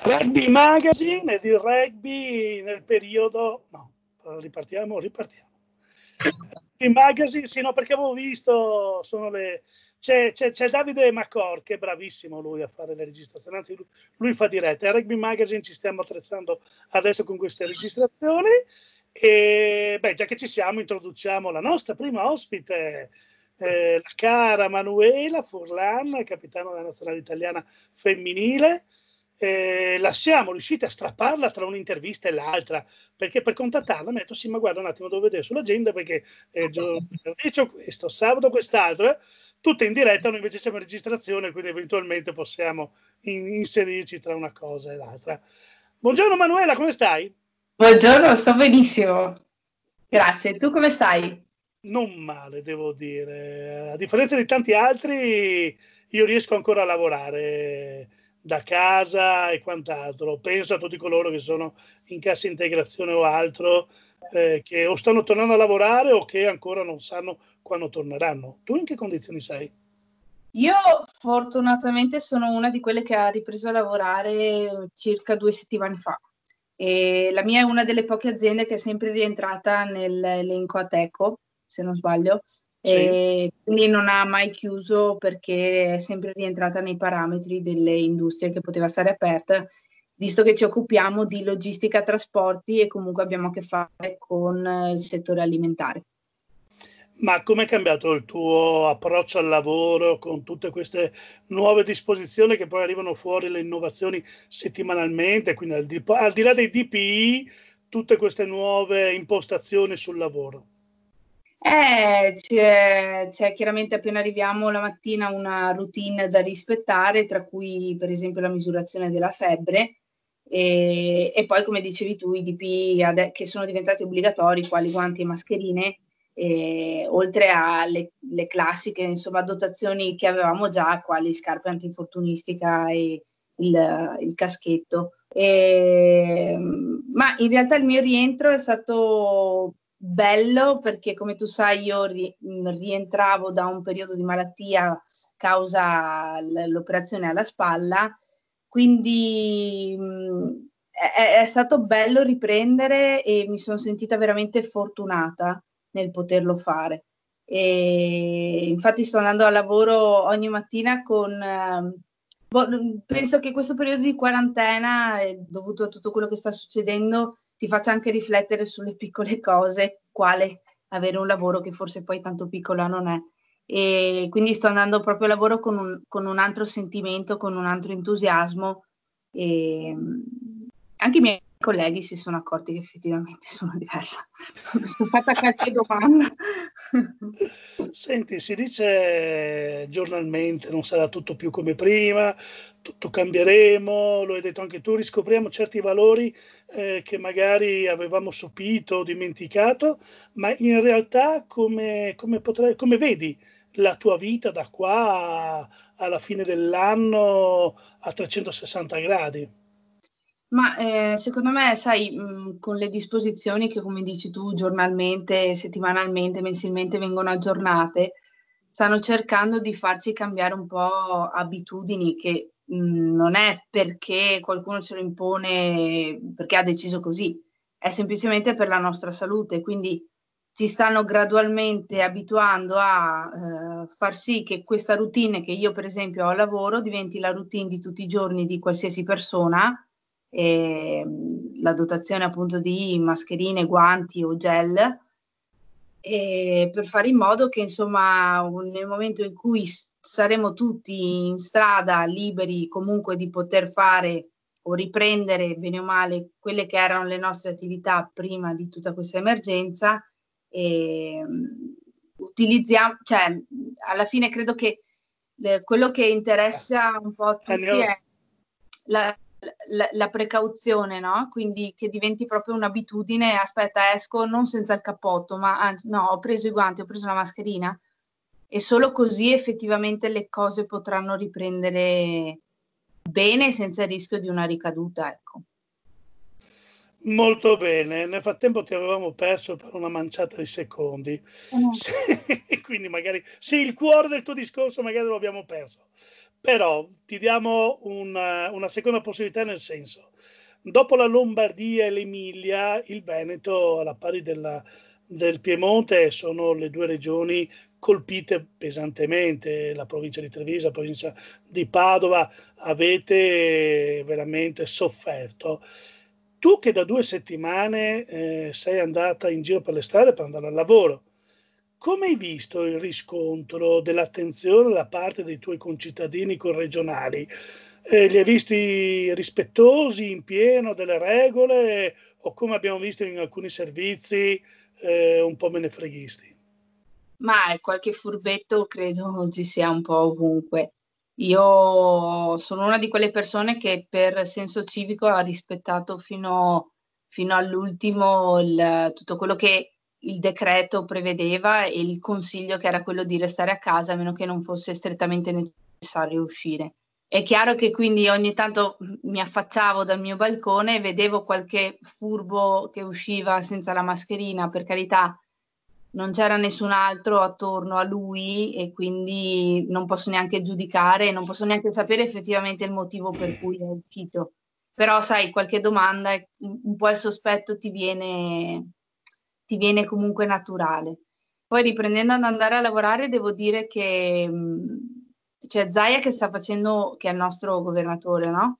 Rugby Magazine e di rugby nel periodo... No, ripartiamo, ripartiamo. Rugby Magazine, sì, no, perché avevo visto, sono le... C'è, c'è, c'è, Davide Macor che è bravissimo lui a fare le registrazioni, anzi lui, lui fa dirette. A Rugby Magazine ci stiamo attrezzando adesso con queste registrazioni e beh, già che ci siamo introduciamo la nostra prima ospite, eh, la cara Manuela Furlan, capitano della nazionale italiana femminile, eh, la siamo riusciti a strapparla tra un'intervista e l'altra, perché per contattarla mi ha detto sì, ma guarda un attimo, devo vedere sull'agenda perché eh, giovedì c'ho questo, sabato quest'altro, eh, tutto in diretta, noi invece siamo in registrazione, quindi eventualmente possiamo in- inserirci tra una cosa e l'altra. Buongiorno Manuela, come stai? Buongiorno, sto benissimo. Grazie, tu come stai? Non male, devo dire. A differenza di tanti altri, io riesco ancora a lavorare da casa e quant'altro. Penso a tutti coloro che sono in cassa integrazione o altro, eh, che o stanno tornando a lavorare o che ancora non sanno quando torneranno. Tu in che condizioni sei? Io fortunatamente sono una di quelle che ha ripreso a lavorare circa due settimane fa. E la mia è una delle poche aziende che è sempre rientrata nell'elenco Ateco, se non sbaglio, sì. quindi non ha mai chiuso perché è sempre rientrata nei parametri delle industrie che poteva stare aperta, visto che ci occupiamo di logistica, trasporti e comunque abbiamo a che fare con eh, il settore alimentare. Ma come è cambiato il tuo approccio al lavoro con tutte queste nuove disposizioni che poi arrivano fuori le innovazioni settimanalmente, quindi al di, al di là dei DPI, tutte queste nuove impostazioni sul lavoro? Eh, c'è, c'è chiaramente appena arriviamo la mattina una routine da rispettare, tra cui per esempio la misurazione della febbre e, e poi come dicevi tu i DP ad, che sono diventati obbligatori, quali guanti e mascherine, e, oltre alle classiche insomma, dotazioni che avevamo già, quali scarpe antinfortunistica e il, il caschetto. E, ma in realtà il mio rientro è stato bello perché come tu sai io ri- rientravo da un periodo di malattia causa l- l'operazione alla spalla, quindi mh, è-, è stato bello riprendere e mi sono sentita veramente fortunata nel poterlo fare. E infatti sto andando a lavoro ogni mattina con... Eh, penso che questo periodo di quarantena, eh, dovuto a tutto quello che sta succedendo, ti faccia anche riflettere sulle piccole cose, quale avere un lavoro che forse poi tanto piccolo non è. E quindi sto andando proprio al lavoro con un, con un altro sentimento, con un altro entusiasmo. E ehm, anche i miei colleghi si sono accorti che effettivamente sono diversa. Mi sono fatta qualche domanda. Senti, si dice giornalmente non sarà tutto più come prima, tutto cambieremo, lo hai detto anche tu, riscopriamo certi valori eh, che magari avevamo sopito o dimenticato, ma in realtà come, come, potrei, come vedi la tua vita da qua alla fine dell'anno a 360 gradi? Ma eh, secondo me, sai, mh, mm, con le disposizioni che, come dici tu, giornalmente, settimanalmente, mensilmente vengono aggiornate, stanno cercando di farci cambiare un po' abitudini che mh, mm, non è perché qualcuno ce lo impone, perché ha deciso così, è semplicemente per la nostra salute. Quindi ci stanno gradualmente abituando a eh, far sì che questa routine che io, per esempio, ho al lavoro diventi la routine di tutti i giorni di qualsiasi persona e la dotazione appunto di mascherine, guanti o gel per fare in modo che insomma nel momento in cui saremo tutti in strada liberi comunque di poter fare o riprendere bene o male quelle che erano le nostre attività prima di tutta questa emergenza e ehm, utilizziamo cioè alla fine credo che eh, quello che interessa un po' a tutti è la, la, la precauzione, no? Quindi che diventi proprio un'abitudine, aspetta, esco non senza il cappotto, ma no, ho preso i guanti, ho preso la mascherina e solo così effettivamente le cose potranno riprendere bene senza il rischio di una ricaduta, ecco. Molto bene, nel frattempo ti avevamo perso per una manciata di secondi, oh no. se, quindi magari sì, il cuore del tuo discorso magari lo abbiamo perso, però ti diamo una, una seconda possibilità nel senso, dopo la Lombardia e l'Emilia, il Veneto alla pari della, del Piemonte sono le due regioni colpite pesantemente, la provincia di Treviso, la provincia di Padova, avete veramente sofferto. Tu che da due settimane eh, sei andata in giro per le strade per andare al lavoro, come hai visto il riscontro dell'attenzione da parte dei tuoi concittadini corregionali? Eh, li hai visti rispettosi in pieno delle regole o come abbiamo visto in alcuni servizi eh, un po' me ne freghisti? Ma qualche furbetto credo ci sia un po' ovunque. Io sono una di quelle persone che per senso civico ha rispettato fino, fino all'ultimo il, tutto quello che il decreto prevedeva e il consiglio che era quello di restare a casa a meno che non fosse strettamente necessario uscire. È chiaro che quindi ogni tanto mm, mi affacciavo dal mio balcone e vedevo qualche furbo che usciva senza la mascherina, per carità non c'era nessun altro attorno a lui e quindi non posso neanche giudicare, non posso neanche sapere effettivamente il motivo per mm. cui è uscito. Però sai, qualche domanda, mm, un po' il sospetto ti viene ti viene comunque naturale. Poi riprendendo ad andare a lavorare devo dire che mm, c'è Zaia che sta facendo, che è il nostro governatore, no?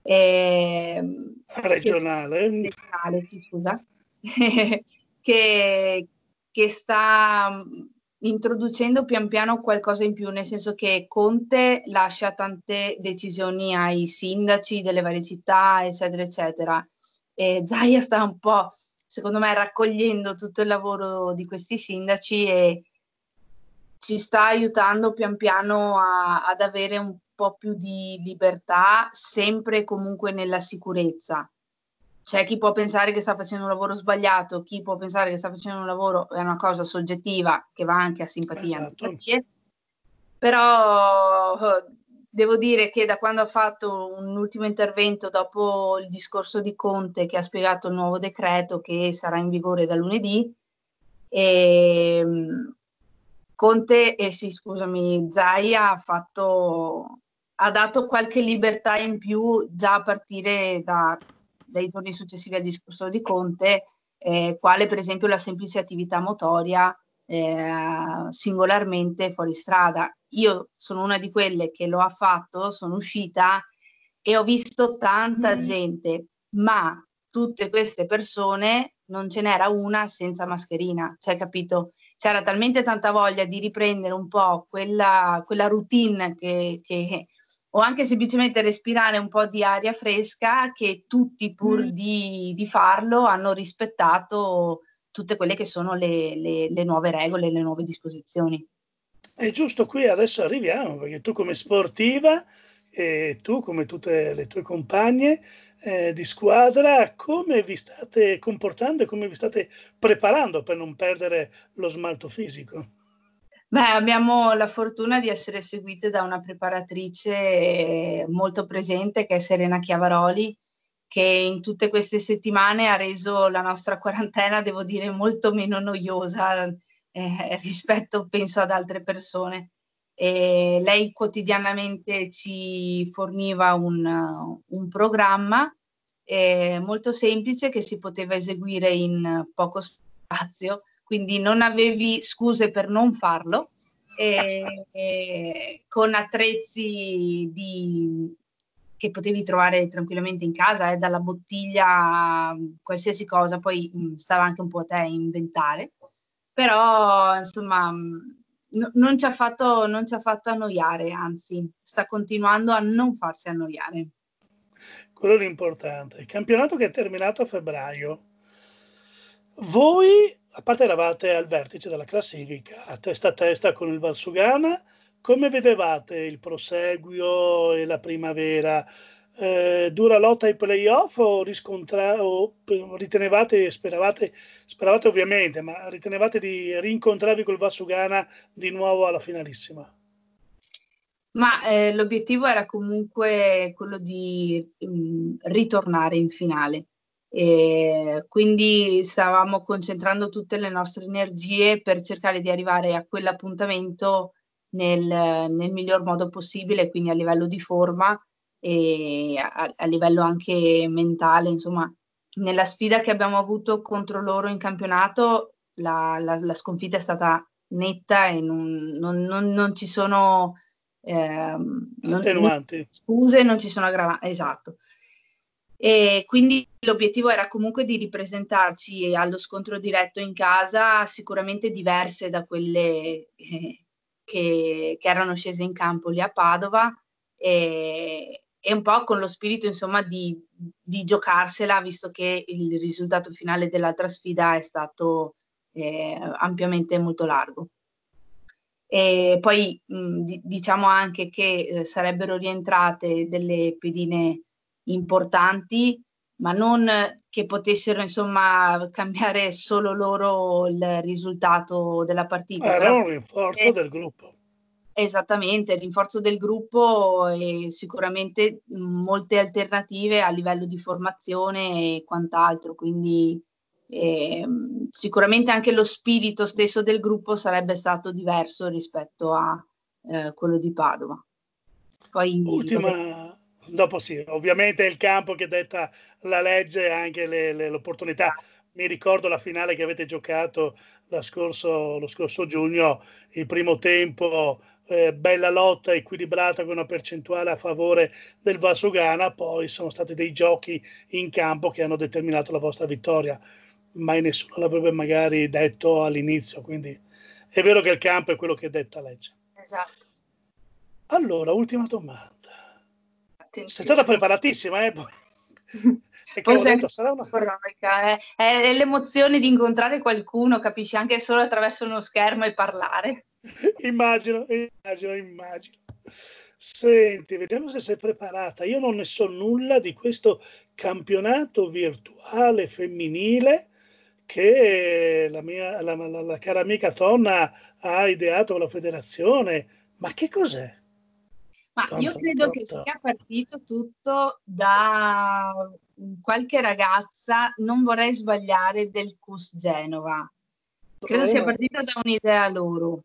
E, regionale. Mm, che, regionale, scusa. che, che sta mm, introducendo pian piano qualcosa in più, nel senso che Conte lascia tante decisioni ai sindaci delle varie città, eccetera, eccetera. E Zaia sta un po' secondo me raccogliendo tutto il lavoro di questi sindaci e ci sta aiutando pian piano a, ad avere un po' più di libertà, sempre e comunque nella sicurezza. C'è chi può pensare che sta facendo un lavoro sbagliato, chi può pensare che sta facendo un lavoro, è una cosa soggettiva che va anche a simpatia, esatto. Eh. però oh, devo dire che da quando ha fatto un ultimo intervento dopo il discorso di Conte che ha spiegato il nuovo decreto che sarà in vigore da lunedì, ehm, e, Conte, eh sì, scusami, Zaia ha, fatto, ha dato qualche libertà in più già a partire da, dai giorni successivi al discorso di Conte, eh, quale per esempio la semplice attività motoria eh, singolarmente fuori strada, io sono una di quelle che lo ha fatto, sono uscita e ho visto tanta mm. gente, ma tutte queste persone non ce n'era una senza mascherina, cioè capito? C'era talmente tanta voglia di riprendere un po' quella, quella routine che, che, o anche semplicemente respirare un po' di aria fresca che tutti pur mm. di, di, farlo hanno rispettato tutte quelle che sono le, le, le nuove regole, le nuove disposizioni. E giusto qui adesso arriviamo, perché tu come sportiva e tu come tutte le tue compagne eh, di squadra, come vi state comportando e come vi state preparando per non perdere lo smalto fisico? Beh, abbiamo la fortuna di essere seguite da una preparatrice eh, molto presente che è Serena Chiavaroli, che in tutte queste settimane ha reso la nostra quarantena, devo dire, molto meno noiosa eh, rispetto penso ad altre persone. E lei quotidianamente ci forniva un, un programma eh, molto semplice che si poteva eseguire in poco spazio, quindi non avevi scuse per non farlo. E, e con attrezzi di, che potevi trovare tranquillamente in casa, eh, dalla bottiglia a qualsiasi cosa, poi mh, mm, stava anche un po' a te inventare però insomma mm, no, non, ci fatto, non ci ha fatto annoiare, anzi sta continuando a non farsi annoiare. Quello è l'importante. Il campionato che è terminato a febbraio, voi, a parte eravate al vertice della classifica, a testa a testa con il Valsugana, come vedevate il proseguio e la primavera? eh, dura lotta ai playoff o, riscontra- o ritenevate, speravate, speravate ovviamente, ma ritenevate di rincontrarvi col Vassugana di nuovo alla finalissima? Ma eh, l'obiettivo era comunque quello di mh, mm, ritornare in finale. E quindi stavamo concentrando tutte le nostre energie per cercare di arrivare a quell'appuntamento nel, nel miglior modo possibile, quindi a livello di forma e a, a livello anche mentale, insomma, nella sfida che abbiamo avuto contro loro in campionato la, la, la sconfitta è stata netta e non, non, non, non ci sono eh, attenuanti. scuse, non ci sono aggravanti, esatto. E quindi l'obiettivo era comunque di ripresentarci allo scontro diretto in casa sicuramente diverse da quelle eh, che, che erano scese in campo lì a Padova e, e un po' con lo spirito insomma di, di giocarsela, visto che il risultato finale dell'altra sfida è stato eh, ampiamente molto largo. E poi mh, diciamo anche che eh, sarebbero rientrate delle pedine importanti, ma non che potessero insomma cambiare solo loro il risultato della partita. Era un rinforzo eh, del gruppo. Esattamente, il rinforzo del gruppo e sicuramente molte alternative a livello di formazione e quant'altro, quindi eh, sicuramente anche lo spirito stesso del gruppo sarebbe stato diverso rispetto a eh, quello di Padova. Poi, Ultima, dopo sì, ovviamente il campo che detta la legge e anche le, le, l'opportunità mi ricordo la finale che avete giocato scorso, lo scorso giugno, il primo tempo eh, bella lotta equilibrata con una percentuale a favore del Vasugana, poi sono stati dei giochi in campo che hanno determinato la vostra vittoria, mai nessuno l'avrebbe magari detto all'inizio, quindi è vero che il campo è quello che è detta legge. Esatto. Allora, ultima domanda. Attenzione. Sei stata preparatissima, eh. eh. è l'emozione di incontrare qualcuno, capisci, anche solo attraverso uno schermo e parlare. immagino, immagino, immagino. Senti, vediamo se sei preparata. Io non ne so nulla di questo campionato virtuale femminile che la, mia, la, la, la cara amica Tonna ha ideato con la federazione. Ma che cos'è? Ma io credo che sia partito tutto da qualche ragazza, non vorrei sbagliare, del CUS Genova. Credo sia partito da un'idea loro.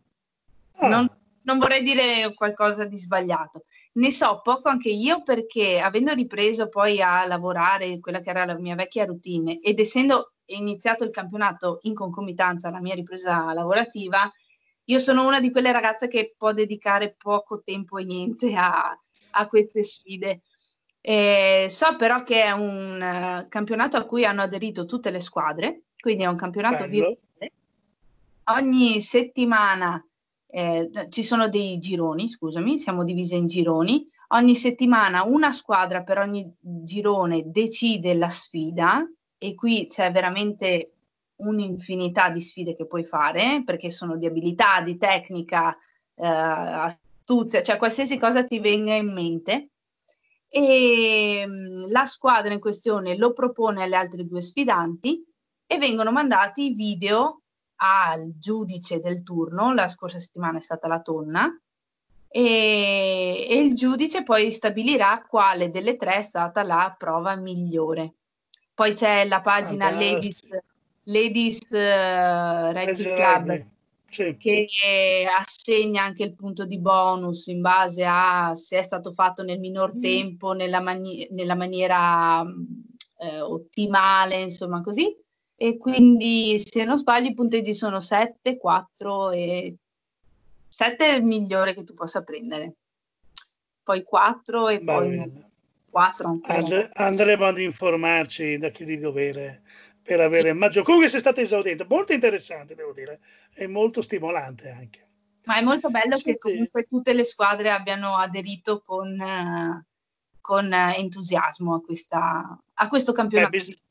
Ah. Non, non vorrei dire qualcosa di sbagliato. Ne so poco anche io perché avendo ripreso poi a lavorare quella che era la mia vecchia routine ed essendo iniziato il campionato in concomitanza alla mia ripresa lavorativa, io sono una di quelle ragazze che può dedicare poco tempo e niente a, a queste sfide. E so però che è un eh, campionato a cui hanno aderito tutte le squadre, quindi è un campionato Bello. virtuale. Ogni settimana eh, ci sono dei gironi, scusami, siamo divise in gironi. Ogni settimana una squadra per ogni girone decide la sfida e qui c'è veramente un'infinità di sfide che puoi fare perché sono di abilità, di tecnica, eh, astuzia, cioè qualsiasi cosa ti venga in mente. E ehm, la squadra in questione lo propone alle altre due sfidanti e vengono mandati video al giudice del turno, la scorsa settimana è stata la tonna, e, e il giudice poi stabilirà quale delle tre è stata la prova migliore. Poi c'è la pagina Ladies, Ladies uh, eh, Rugby Club sì. che assegna anche il punto di bonus in base a se è stato fatto nel minor mm. tempo, nella, mani- nella maniera mm, eh, ottimale, insomma così e quindi se non sbaglio i punteggi sono 7, 4 e 7 è il migliore che tu possa prendere, poi 4 e poi 4 eh, ancora. Andremo ad informarci da chi di dovere per avere maggior. Comunque sei stata esaudente, molto interessante devo dire, e molto stimolante anche. Ma è molto bello Senti. che comunque tutte le squadre abbiano aderito con, eh, con eh, entusiasmo a, questa, a questo campionato. Eh, bis-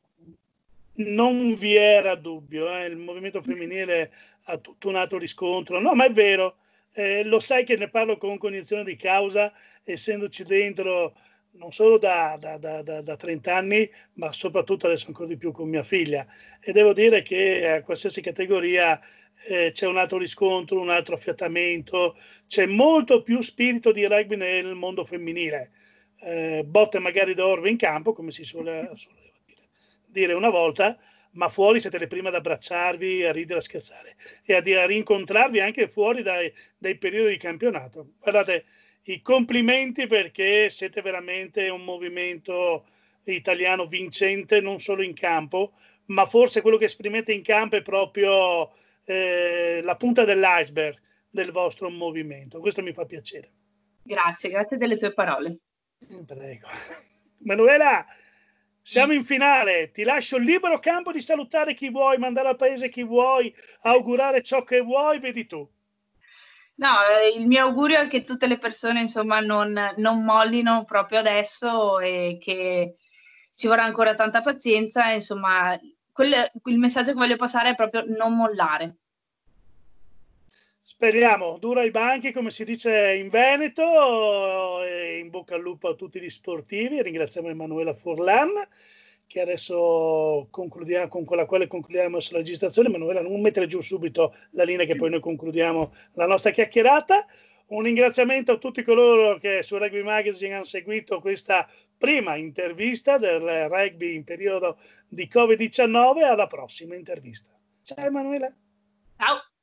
non vi era dubbio, eh, il movimento femminile ha tutto un altro riscontro. No, ma è vero, eh, lo sai che ne parlo con cognizione di causa, essendoci dentro non solo da, da, da, da, 30 anni, ma soprattutto adesso ancora di più con mia figlia. E devo dire che a qualsiasi categoria eh, c'è un altro riscontro, un altro affiatamento, c'è molto più spirito di rugby nel mondo femminile. Eh, botte magari da orbe in campo, come si suole, suole dire una volta, ma fuori siete le prime ad abbracciarvi, a ridere, a scherzare e a, a rincontrarvi anche fuori dai, dai periodi di campionato. Guardate, i complimenti perché siete veramente un movimento italiano vincente non solo in campo, ma forse quello che esprimete in campo è proprio eh, la punta dell'iceberg del vostro movimento. Questo mi fa piacere. Grazie, grazie delle tue parole. Prego. Manuela, siamo in finale, ti lascio il libero campo di salutare chi vuoi, mandare al paese chi vuoi, augurare ciò che vuoi, vedi tu. No, eh, il mio augurio è che tutte le persone insomma non, non mollino proprio adesso e che ci vorrà ancora tanta pazienza, insomma quel, il messaggio che voglio passare è proprio non mollare, Speriamo, dura i banchi come si dice in Veneto, in bocca al lupo a tutti gli sportivi, ringraziamo Emanuela Forlan che adesso concludiamo, con la quale concludiamo la registrazione. Emanuela, non mettere giù subito la linea che poi noi concludiamo la nostra chiacchierata. Un ringraziamento a tutti coloro che su Rugby Magazine hanno seguito questa prima intervista del rugby in periodo di Covid-19. Alla prossima intervista. Ciao Emanuela. Ciao.